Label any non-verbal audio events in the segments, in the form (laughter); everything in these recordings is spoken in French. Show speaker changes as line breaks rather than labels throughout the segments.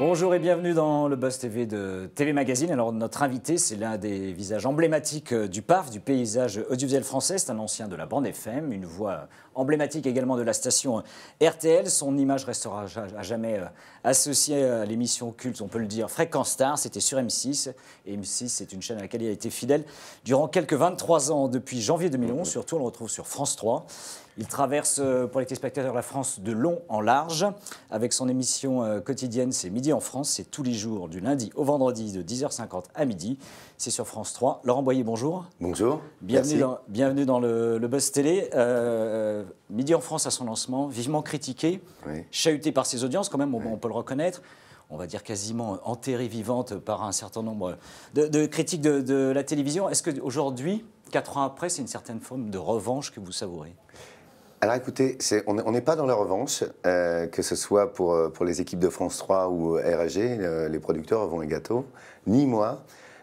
Bonjour et bienvenue dans le Buzz TV de TV Magazine. Alors notre invité, c'est l'un des visages emblématiques euh, du PAF, du paysage audiovisuel français. C'est un ancien de la bande FM, une voix emblématique également de la station euh, RTL. Son image restera à jamais euh, associée à l'émission culte, on peut le dire, Fréquence Star. C'était sur M6. Et M6, c'est une chaîne à laquelle il a été fidèle durant quelques 23 ans. Depuis janvier 2011, surtout, on le retrouve sur France 3. Il traverse euh, pour les téléspectateurs la France de long en large. Avec son émission quotidienne, c'est Midi en France. C'est tous les jours, du lundi au vendredi, de 10h50 à midi. C'est sur France 3. Laurent Boyer, bonjour.
Bonjour. Bienvenue dans,
bienvenue dans le, Buzz Télé. Euh, Midi en France à son lancement, vivement critiqué, chahuté par ses audiences quand même, on, peut le reconnaître on va dire quasiment enterré vivante par un certain nombre de, critiques de, la télévision. Est-ce qu'aujourd'hui, quatre ans après, c'est une certaine forme de revanche
que vous savourez alors écoutez, on n'est pas dans la revanche, euh, que ce soit pour, euh, pour les équipes de France 3 ou RAG, les producteurs avant les gâteaux, ni moi.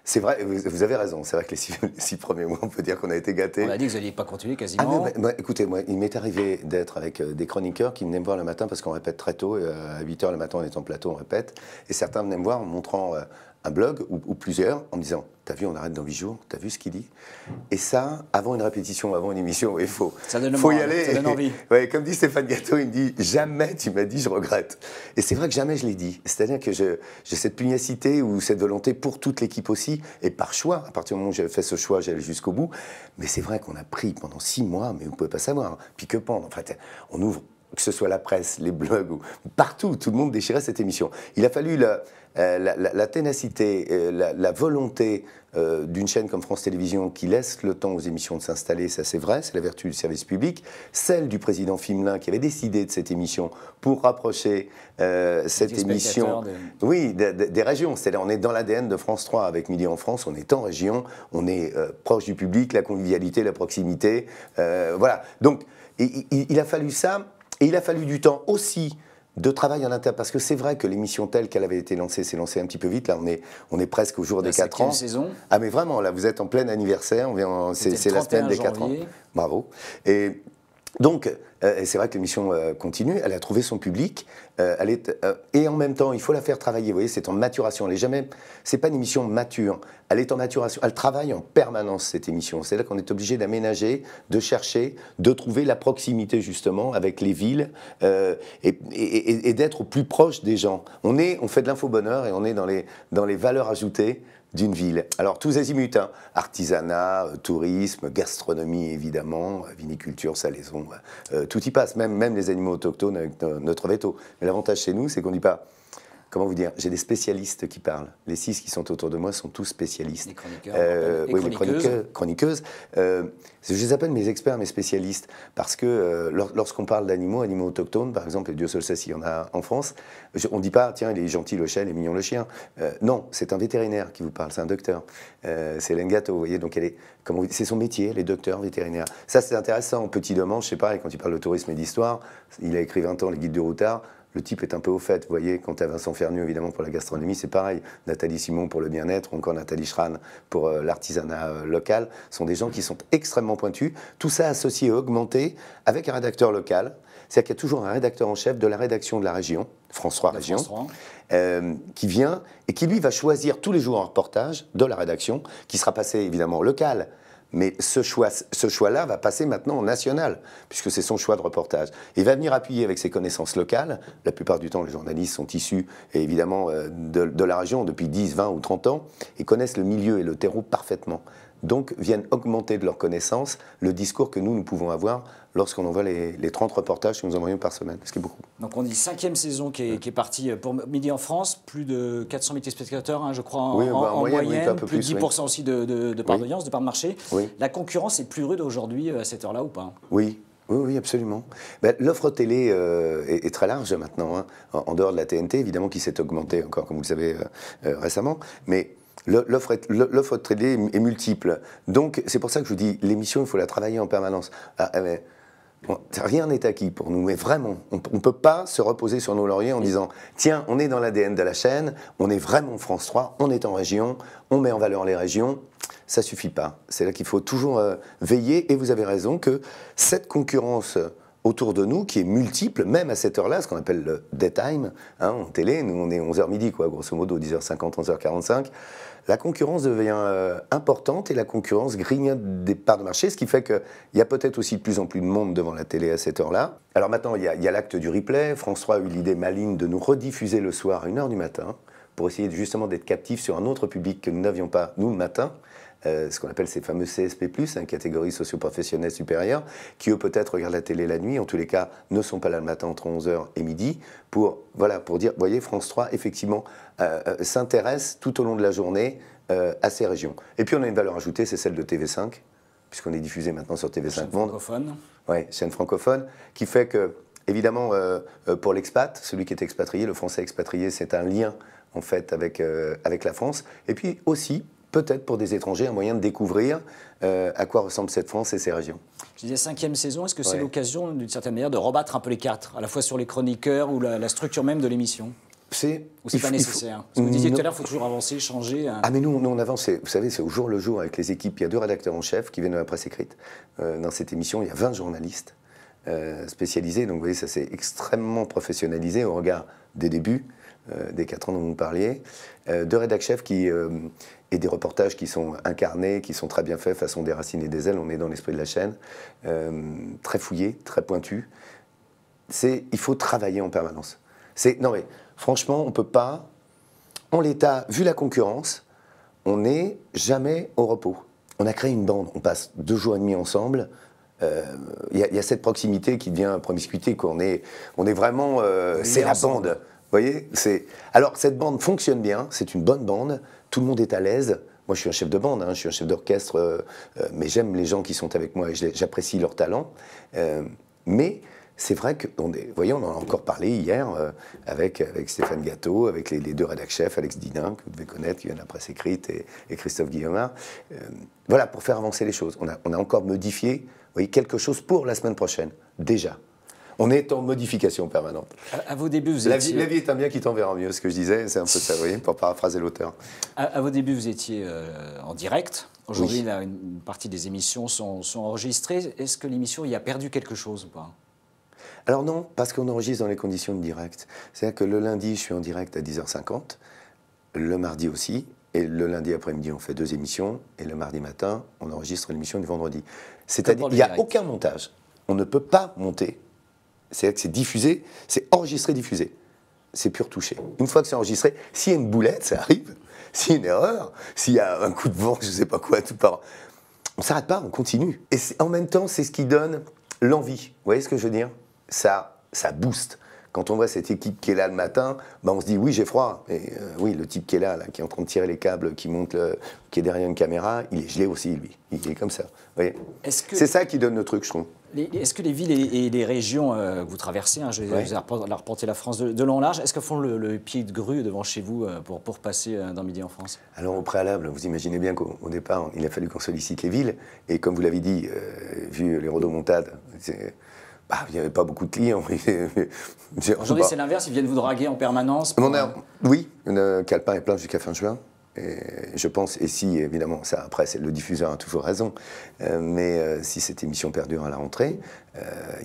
C'est vrai, vous avez raison. C'est vrai que (laughs) les six, premiers mois, on peut dire qu'on a été gâté. On a dit
que vous n'alliez pas continuer ah, quasiment.
écoutez, moi, il m'est arrivé d'être avec euh, des chroniqueurs qui venaient me voir le matin parce qu'on répète très tôt. Euh, à 8 h le matin, on est en plateau, on répète. Et certains venaient me voir en montrant euh, un blog ou, plusieurs en me disant T'as vu, on arrête dans 8 jours, t'as vu ce qu'il dit Et ça, avant une répétition, avant une émission, il faut, faut y aller. envie. (laughs) comme dit Stéphane Gâteau, il me dit Jamais tu m'as dit je regrette. Et c'est vrai que jamais je l'ai dit. C'est-à-dire que j'ai cette pugnacité ou cette volonté pour toute l'équipe aussi, et par choix. À partir du moment où j'ai fait ce choix, j'allais jusqu'au bout. Mais c'est vrai qu'on a pris pendant 6 mois, mais vous ne pouvez pas savoir, puis pendre En fait, on ouvre que ce soit la presse, les blogs, ou partout, tout le monde déchirait cette émission. Il a fallu la, euh, ténacité, euh, la, volonté euh, d'une chaîne comme France Télévisions qui laisse le temps aux émissions de s'installer, ça c'est vrai, c'est la vertu du service public, celle du président Fimelin qui avait décidé de cette émission pour rapprocher cette émission oui, des régions. cest à on est dans l'ADN de France 3 avec Midi en France, on est en région, on est proche du public, la convivialité, la proximité. voilà. Donc il a fallu ça et il a fallu du temps aussi de travail en interne, parce que c'est vrai que l'émission telle qu'elle avait été lancée s'est lancée un petit peu vite. Là, on est, on est presque au jour des 4 ans. saison. Ah, mais vraiment, là, vous êtes en plein anniversaire. c'est, la semaine des 4 ans. Bravo. Et donc, euh, c'est vrai que l'émission euh, continue, elle a trouvé son public, euh, elle est, et en même temps, il faut la faire travailler, vous voyez, c'est en maturation, elle n'est jamais, c'est pas une émission mature, elle est en maturation, elle travaille en permanence cette émission, c'est là qu'on est obligé d'aménager, de chercher, de trouver la proximité justement avec les villes, et, d'être au plus proche des gens. On, est, on fait de l'info-bonheur et on est dans les, dans les valeurs ajoutées d'une ville. Alors tous azimuts, hein. artisanat, euh, tourisme, gastronomie évidemment, euh, viniculture, salaison, euh, tout y passe, même, même les animaux autochtones avec notre veto. Mais l'avantage chez nous, c'est qu'on ne dit pas comment vous dire, j'ai des spécialistes qui parlent. Les six qui sont autour de moi sont tous spécialistes. Les chroniqueurs. Euh, oui, chroniqueuses. chroniqueuses. Euh, je les appelle mes experts, mes spécialistes, parce que euh, lorsqu'on parle d'animaux, animaux autochtones, par exemple, et Dieu seul sait s'il y en a en France, on ne dit pas, tiens, il est gentil le chien, il est mignon le chien. non, c'est un vétérinaire qui vous parle, c'est un docteur. c'est Lengato, vous voyez, donc c'est son métier, les docteurs vétérinaires. Ça, c'est intéressant. Petit dommage, je sais pas, quand il parle de tourisme et d'histoire, il a écrit 20 ans les guides du routard le type est un peu au fait. Vous voyez, quand tu Vincent Fernu, évidemment, pour la gastronomie, c'est pareil. Nathalie Simon pour le bien-être, ou encore Nathalie Schran pour euh, l'artisanat euh, local, sont des gens qui sont extrêmement pointus. Tout ça associé et augmenté avec un rédacteur local. C'est-à-dire qu'il y a toujours un rédacteur en chef de la rédaction de la région, François, Région, euh, qui vient et qui, lui, va choisir tous les jours un reportage de la rédaction, qui sera passé, évidemment, local, mais ce choix-là va passer maintenant au national, puisque c'est son choix de reportage. Il va venir appuyer avec ses connaissances locales. La plupart du temps, les journalistes sont issus, évidemment, euh, de, de la région depuis 10, 20 ou 30 ans et connaissent le milieu et le terreau parfaitement donc viennent augmenter de leur connaissance le discours que nous, nous pouvons avoir lorsqu'on envoie les, les, 30 reportages que nous envoyons par semaine, ce qui est beaucoup.
Donc on dit cinquième saison qui est, partie euh, pour Midi en France, plus de 400 000 téléspectateurs, hein, je crois, en, bah, moyenne, plus, de 10% aussi de, de, de part d'audience, de part de marché. La concurrence est plus rude aujourd'hui euh, à cette heure-là ou pas
Oui, oui, oui, absolument. Ben, l'offre télé euh, est, très large maintenant, hein, en, dehors de la TNT, évidemment, qui s'est augmentée encore, comme vous le savez, récemment. Mais l'offre de trading est multiple. Donc, c'est pour ça que je vous dis, l'émission, il faut la travailler en permanence. Ah, eh ben, rien n'est acquis pour nous, mais vraiment, on ne peut pas se reposer sur nos lauriers en disant tiens, on est dans l'ADN de la chaîne, on est vraiment France 3, on est en région, on met en valeur les régions. Ça suffit pas. C'est là qu'il faut toujours euh, veiller. Et vous avez raison que cette concurrence autour de nous qui est multiple, même à cette heure-là, ce qu'on appelle le daytime, hein, en télé, nous on est 11h midi, quoi, grosso modo, 10h50, 11h45. La concurrence devient euh, importante et la concurrence grignote des parts de marché, ce qui fait qu'il y a peut-être aussi de plus en plus de monde devant la télé à cette heure-là. Alors maintenant, il y a l'acte du replay. François 3 a eu l'idée maligne de nous rediffuser le soir à 1h du matin pour essayer justement d'être captif sur un autre public que nous n'avions pas, nous, le matin. Euh, ce qu'on appelle ces fameux CSP+, catégories hein, catégorie socioprofessionnelle supérieure, qui eux peut-être regardent la télé la nuit, en tous les cas ne sont pas là le matin entre 11h et midi, pour, voilà, pour dire, voyez, France 3, effectivement, euh, euh, s'intéresse tout au long de la journée à ces régions. Et puis on a une valeur ajoutée, c'est celle de TV5, puisqu'on est diffusé maintenant sur TV5 chaîne Ouais, francophone. Oui, chaîne francophone, qui fait que, évidemment, pour l'expat, celui qui est expatrié, le français expatrié, c'est un lien en fait avec, avec la France. Et puis aussi, peut-être pour des étrangers un moyen de découvrir euh, à quoi ressemble cette France et ses régions. Je disais
cinquième saison, est-ce que c'est l'occasion d'une certaine manière de rebattre un peu les cartes, à la fois sur les chroniqueurs ou la, structure même de l'émission c'est Ou c'est pas nécessaire faut, Vous disiez tout à l'heure, il faut toujours avancer, changer. Euh.
Ah mais nous, nous, on avance, vous savez, c'est au jour le jour avec les équipes. Il y a deux rédacteurs en chef qui viennent de la presse écrite. Euh, dans cette émission, il y a 20 journalistes spécialisés. Donc vous voyez, ça s'est extrêmement professionnalisé au regard des débuts, des quatre ans dont vous parliez. deux rédacteurs chefs qui et des reportages qui sont incarnés, qui sont très bien faits, façon des racines et des ailes, on est dans l'esprit de la chaîne, euh, très fouillé, très pointu. C'est, il faut travailler en permanence. C'est, non mais franchement, on peut pas, en l'état, vu la concurrence, on n'est jamais au repos. On a créé une bande, on passe deux jours et demi ensemble. Euh, il y, a cette proximité qui devient promiscuité, qu'on On est, on est vraiment, euh, c'est la bande voyez c'est... Alors, cette bande fonctionne bien, c'est une bonne bande, tout le monde est à l'aise. Moi, je suis un chef de bande, hein, je suis un chef d'orchestre, euh, euh, mais j'aime les gens qui sont avec moi et j'apprécie leur talent. Euh, mais c'est vrai que, on voyez, on en a encore parlé hier avec, avec Stéphane Gâteau, avec les, deux rédacteurs chefs, Alex Dinin, que vous devez connaître, qui vient de la presse écrite, et, Christophe Guillemard. voilà, pour faire avancer les choses. On a, on a encore modifié, voyez, quelque chose pour la semaine prochaine, déjà. On est en modification permanente. À, vos débuts, vous la Vie, est un bien qui t'enverra mieux, ce que je disais, c'est un peu ça, (laughs) pour paraphraser l'auteur. À, vos débuts, vous étiez
euh, en direct. Aujourd'hui, une partie des émissions sont, enregistrées. Est-ce que l'émission y a perdu quelque chose ou pas
alors non, parce qu'on enregistre dans les conditions de direct. C'est-à-dire que le lundi, je suis en direct à 10h50, le mardi aussi, et le lundi après-midi, on fait deux émissions, et le mardi matin, on enregistre l'émission du vendredi. C'est-à-dire qu'il n'y a aucun montage. On ne peut pas monter cest à que c'est diffusé, c'est enregistré, diffusé. C'est pur toucher. Une fois que c'est enregistré, s'il y a une boulette, ça arrive, (laughs) s'il y a une erreur, s'il y a un coup de vent, je ne sais pas quoi, tout part. On ne s'arrête pas, on continue. Et en même temps, c'est ce qui donne l'envie. Vous voyez ce que je veux dire Ça, ça booste. Quand on voit cette équipe qui est là le matin, bah on se dit oui, j'ai froid. Et euh, oui, le type qui est là, qui est en train de tirer les câbles, qui monte, qui est derrière une caméra, il est gelé aussi, lui. Il est comme ça. C'est ça qui donne le truc, je trouve.
Est-ce que les villes et les régions euh, que vous traversez, hein, je vais vous la France de, long en large, est-ce qu'elles font le, pied de grue devant chez vous euh, pour, pour passer dans d'un midi en France
Alors au préalable, vous imaginez bien qu'au départ, il a fallu qu'on sollicite les villes, et comme vous l'avez dit, vu les montades… Bah, il n'y avait pas beaucoup de clients. Aujourd'hui, c'est
l'inverse, ils viennent vous draguer en permanence
Oui, une, euh, calepin est plein jusqu'à fin juin. Et je pense, et si évidemment, ça après, le diffuseur a toujours raison, euh, mais euh, si cette émission perdure à la rentrée,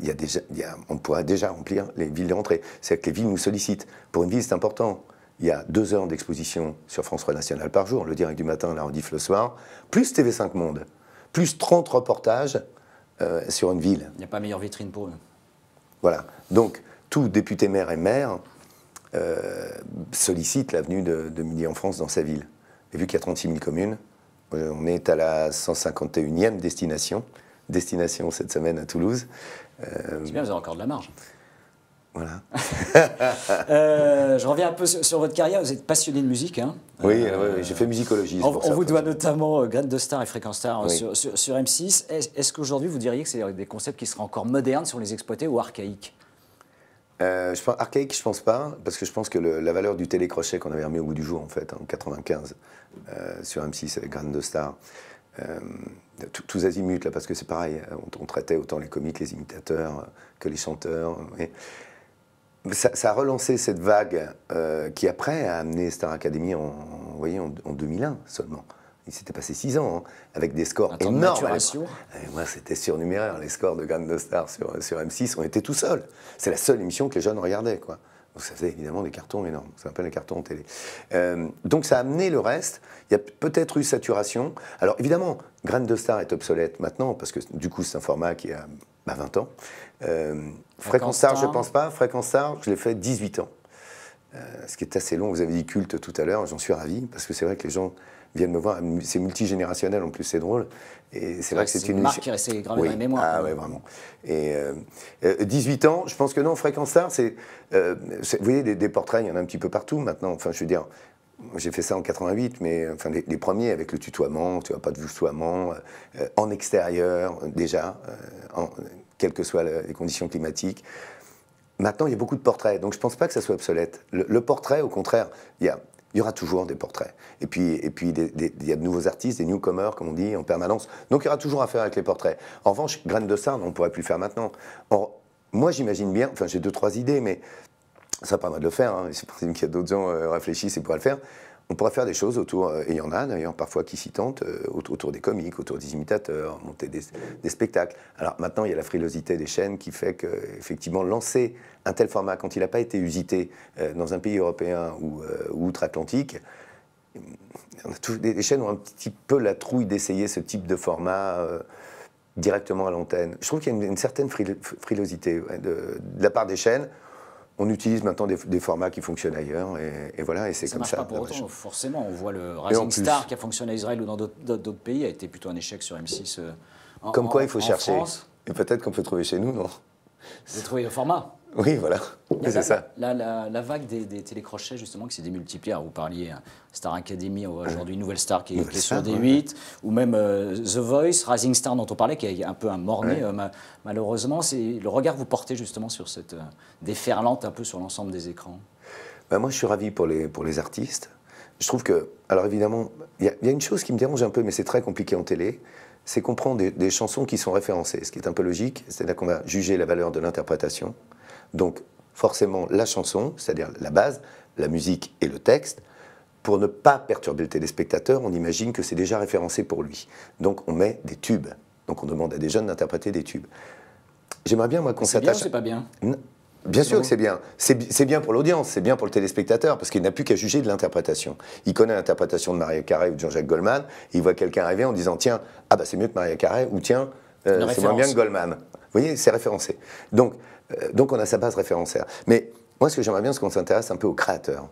il y a on pourra déjà remplir les villes de rentrée. C'est-à-dire que les villes nous sollicitent. Pour une ville, c'est important. Il y a deux heures d'exposition sur France 3 National par jour, le direct du matin, la rediff le soir, plus TV5 Monde, plus 30 reportages euh, sur une ville.
Il n'y a pas meilleure vitrine pour eux.
Voilà. Donc, tout député maire et maire euh, sollicite l'avenue de, de Midi en France dans sa ville. Et vu qu'il y a 36 000 communes, euh, on est à la 151e destination, destination cette semaine à Toulouse. C'est bien, vous
avez encore de la marge.
Voilà. (laughs)
Euh, je reviens un peu sur, votre carrière. Vous êtes passionné de musique. Hein
oui, euh, j'ai fait musicologie. On, vous doit
notamment euh, Grande de Star et Fréquence Star hein, sur, M6. Est-ce qu'aujourd'hui, vous diriez que c'est des concepts qui seraient encore modernes sur les exploités ou archaïques
je ne archaïque, je pense pas, parce que je pense que la valeur du télécrochet qu'on avait remis au bout du jour, en fait, en 1995, sur M6 avec de Star, tous azimuts, là, parce que c'est pareil, on, traitait autant les comiques, les imitateurs que les chanteurs ça, a relancé cette vague euh, qui, après, a amené Star Academy en, vous voyez, en, 2001 seulement. Il s'était passé six ans, hein, avec des scores énormes. moi, c'était surnuméraire, les scores de Grande Star sur, sur M6, on était tout seuls. C'est la seule émission que les jeunes regardaient, quoi. Donc ça faisait évidemment des cartons énormes, ça s'appelle les cartons en télé. Euh, donc ça a amené le reste, il y a peut-être eu saturation. Alors évidemment, grande de Star est obsolète maintenant, parce que du coup c'est un format qui a 20 bah, ans. Euh, fréquence Star, je ne pense pas. Fréquence Star, je l'ai fait 18 ans. Euh, ce qui est assez long. Vous avez dit culte tout à l'heure, j'en suis ravi, parce que c'est vrai que les gens viennent me voir. C'est multigénérationnel en plus, c'est drôle. Et c'est vrai que c'est une, marque qui est gravée dans la mémoire. Ah ouais, vraiment. Et 18 euh, ans, je pense que non, Fréquence Star, c'est. vous voyez, des, des portraits, il y en a un petit peu partout maintenant. Enfin, je veux dire, j'ai fait ça en 88, mais enfin, les, premiers avec le tutoiement, tu vois, pas de tutoiement, euh, en extérieur déjà, euh, en, quelles que soient les conditions climatiques. Maintenant, il y a beaucoup de portraits, donc je ne pense pas que ça soit obsolète. Le, portrait, au contraire, il y, aura toujours des portraits. Et puis, et puis il y a de nouveaux artistes, des newcomers, comme on dit, en permanence. Donc, il y aura toujours à faire avec les portraits. En revanche, graines de sable, on ne pourrait plus le faire maintenant. Or, moi, j'imagine bien, enfin, j'ai deux, trois idées, mais ça permet de le faire, hein. pour j'imagine qu'il y a d'autres gens euh, réfléchissent et pourraient le faire. On pourrait faire des choses autour, euh, et il y en a d'ailleurs parfois qui s'y tentent, euh, autour des comiques, autour des imitateurs, monter des, spectacles. Alors maintenant, il y a la frilosité des chaînes qui fait qu'effectivement, lancer un tel format quand il n'a pas été usité dans un pays européen ou, outre-Atlantique, les chaînes ont un petit peu la trouille d'essayer ce type de format directement à l'antenne. Je trouve qu'il y a une, certaine frilosité de la part des chaînes on utilise maintenant des, formats qui fonctionnent ailleurs, et, voilà, et c'est comme ça. pour
forcément. On voit le Rising Star qui a fonctionné à Israël ou dans d'autres pays a été plutôt un échec sur M6. Euh, comme quoi, il faut chercher.
Et peut-être qu'on peut trouver chez nous, non
Vous trouvez le format
oui, voilà, c'est ça.
La, vague des, des télécrochets, justement, qui s'est démultipliée. vous parliez hein, Star Academy, euh, aujourd'hui Nouvelle Star qui, est sur D8, ou même euh, The Voice, Rising Star dont on parlait, qui est un peu un morné, euh, malheureusement. C'est le regard que vous portez justement sur cette déferlante un peu sur l'ensemble des écrans
ben, Moi, je suis ravi pour les, pour les artistes. Je trouve que, alors évidemment, il y, a une chose qui me dérange un peu, mais c'est très compliqué en télé, c'est qu'on prend des, des chansons qui sont référencées, ce qui est un peu logique, c'est-à-dire qu'on va juger la valeur de l'interprétation. Donc forcément la chanson, c'est-à-dire la base, la musique et le texte, pour ne pas perturber le téléspectateur, on imagine que c'est déjà référencé pour lui. Donc on met des tubes. Donc on demande à des jeunes d'interpréter des tubes. J'aimerais bien moi qu'on s'attache. C'est bien pas bien Bien sûr que c'est bien. C'est bien pour l'audience, c'est bien pour le téléspectateur, parce qu'il n'a plus qu'à juger de l'interprétation. Il connaît l'interprétation de Maria Carré ou de Jean-Jacques Goldman, il voit quelqu'un arriver en disant Tiens, ah bah c'est mieux que Maria Carré, ou Tiens, euh, c'est moins bien que Goldman. Vous voyez, c'est référencé. Donc, euh, donc on a sa base référencière. Mais moi, ce que j'aimerais bien, c'est qu'on s'intéresse un peu aux créateurs.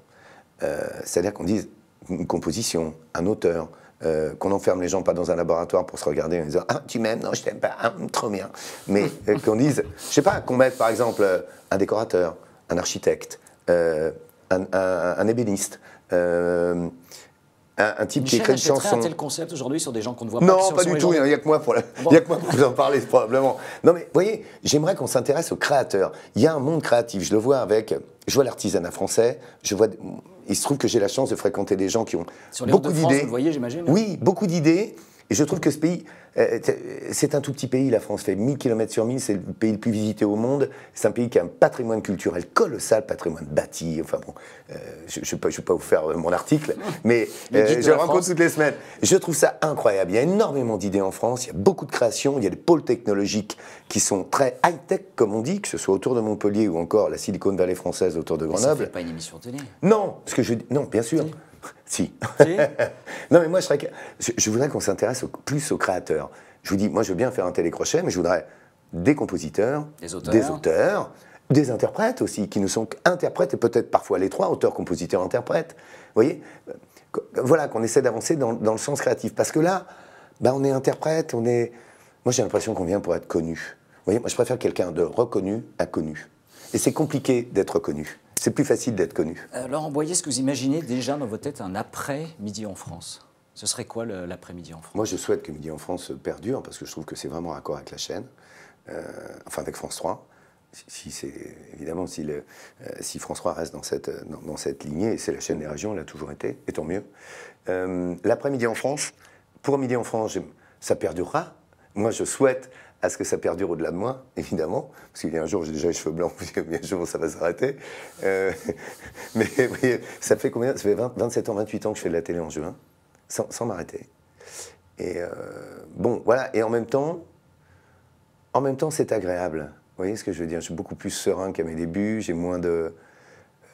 Euh, c'est-à-dire qu'on dise une composition, un auteur, euh, qu'on enferme les gens pas dans un laboratoire pour se regarder en disant Ah, tu m'aimes Non, je t'aime pas. Hein, trop bien. Mais qu'on dise, je sais pas, qu'on mette par exemple un décorateur, un architecte, un, ébéniste, un, type qui écrit une chanson. un tel
concept aujourd'hui sur des gens qu'on ne voit pas Non, pas du tout. Il n'y
a que moi pour, vous en parler, probablement. Non, mais voyez, j'aimerais qu'on s'intéresse aux créateurs. Il y a un monde créatif. Je le vois avec. Je vois l'artisanat français. Je vois. Il se trouve que j'ai la chance de fréquenter des gens qui ont sur beaucoup d'idées. Vous
voyez, j'imagine. Oui,
beaucoup d'idées. Et je trouve que ce pays, euh, c'est un tout petit pays, la France fait 1000 km sur 1000, c'est le pays le plus visité au monde, c'est un pays qui a un patrimoine culturel colossal, patrimoine bâti, enfin bon, euh, je ne vais, pas vous faire euh, mon article, (laughs) mais je le rencontre toutes les semaines. Je trouve ça incroyable, il y a énormément d'idées en France, il y a beaucoup de créations, il y a des pôles technologiques qui sont très high-tech, comme on dit, que ce soit autour de Montpellier ou encore la Silicon Valley française autour de Grenoble. Mais ça pas une émission télé Non, parce que je, non bien sûr. (laughs) Si. (laughs) non, mais moi, je, voudrais qu'on s'intéresse plus aux créateurs. Je vous dis, moi, je veux bien faire un télécrochet, mais je voudrais des compositeurs, des auteurs, des, interprètes aussi, qui ne sont qu'interprètes, et peut-être parfois les trois, auteurs, compositeurs, interprètes. Vous voyez euh, Voilà, qu'on essaie d'avancer dans, le sens créatif. Parce que là, bah, on est interprète, on est... Moi, j'ai l'impression qu'on vient pour être connu. Vous voyez, moi, je préfère quelqu'un de reconnu à connu. Et c'est compliqué d'être reconnu c'est plus facile d'être connu.
Euh, Alors, envoyez ce que vous imaginez déjà dans votre tête un après-midi en France. Ce serait quoi
l'après-midi en France Moi, je souhaite que Midi en France perdure parce que je trouve que c'est vraiment accord avec la chaîne, euh, enfin avec France 3. Si, c'est évidemment si, le, euh, France 3 reste dans cette, dans, cette lignée, c'est la chaîne des régions, elle a toujours été, et tant mieux. l'après-midi en France, pour Midi en France, ça perdurera. Moi, je souhaite à ce que ça perdure au-delà de moi, (laughs) évidemment, parce qu'il y a un jour, j'ai déjà les cheveux blancs, (laughs) il y a un jour, ça va s'arrêter. Euh, (laughs) mais vous voyez, ça fait combien Ça fait 27 ans, 28 ans que je fais de la télé en juin, sans, m'arrêter. Et euh, bon, voilà, et en même temps, en même temps, c'est agréable. Vous voyez ce que je veux dire Je suis beaucoup plus serein qu'à mes débuts, j'ai moins de...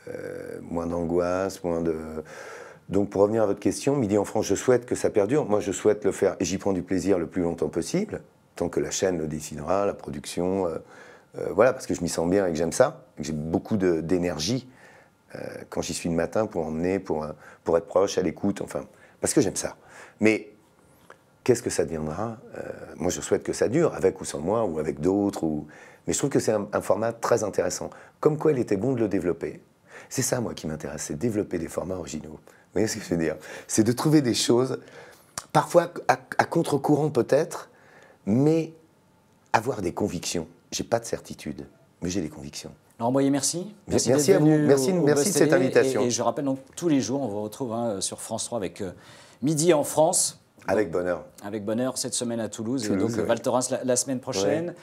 Euh, moins d'angoisse, moins de... Donc pour revenir à votre question, Midi en France, je souhaite que ça perdure. Moi, je souhaite le faire et j'y prends du plaisir le plus longtemps possible tant que la chaîne le décidera, la production. Euh, euh, voilà, parce que je m'y sens bien et que j'aime ça, j'ai beaucoup d'énergie euh, quand j'y suis le matin pour emmener, pour, pour être proche, à l'écoute, enfin, parce que j'aime ça. Mais qu'est-ce que ça deviendra Moi, je souhaite que ça dure, avec ou sans moi, ou avec d'autres. Ou... Mais je trouve que c'est un, format très intéressant. Comme quoi, il était bon de le développer. C'est ça, moi, qui m'intéresse, c'est développer des formats originaux. Vous voyez ce que je veux dire C'est de trouver des choses, parfois à contre-courant peut-être, mais avoir des convictions, j'ai pas de certitude, mais j'ai des convictions.
Laurent Boyer, merci. Merci, à vous. Merci, merci de cette invitation. Et, je rappelle donc tous les jours, on vous retrouve hein, sur France 3 avec euh, Midi en France. Avec bonheur. Avec bonheur, cette semaine à Toulouse, et donc Val Thorens la, semaine prochaine.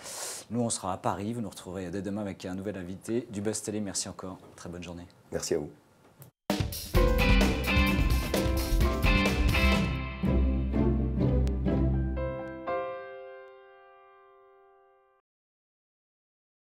Nous, on sera à Paris. Vous nous retrouverez dès demain avec un nouvel invité du Buzz Télé. Merci encore. Très bonne journée.
Merci à vous.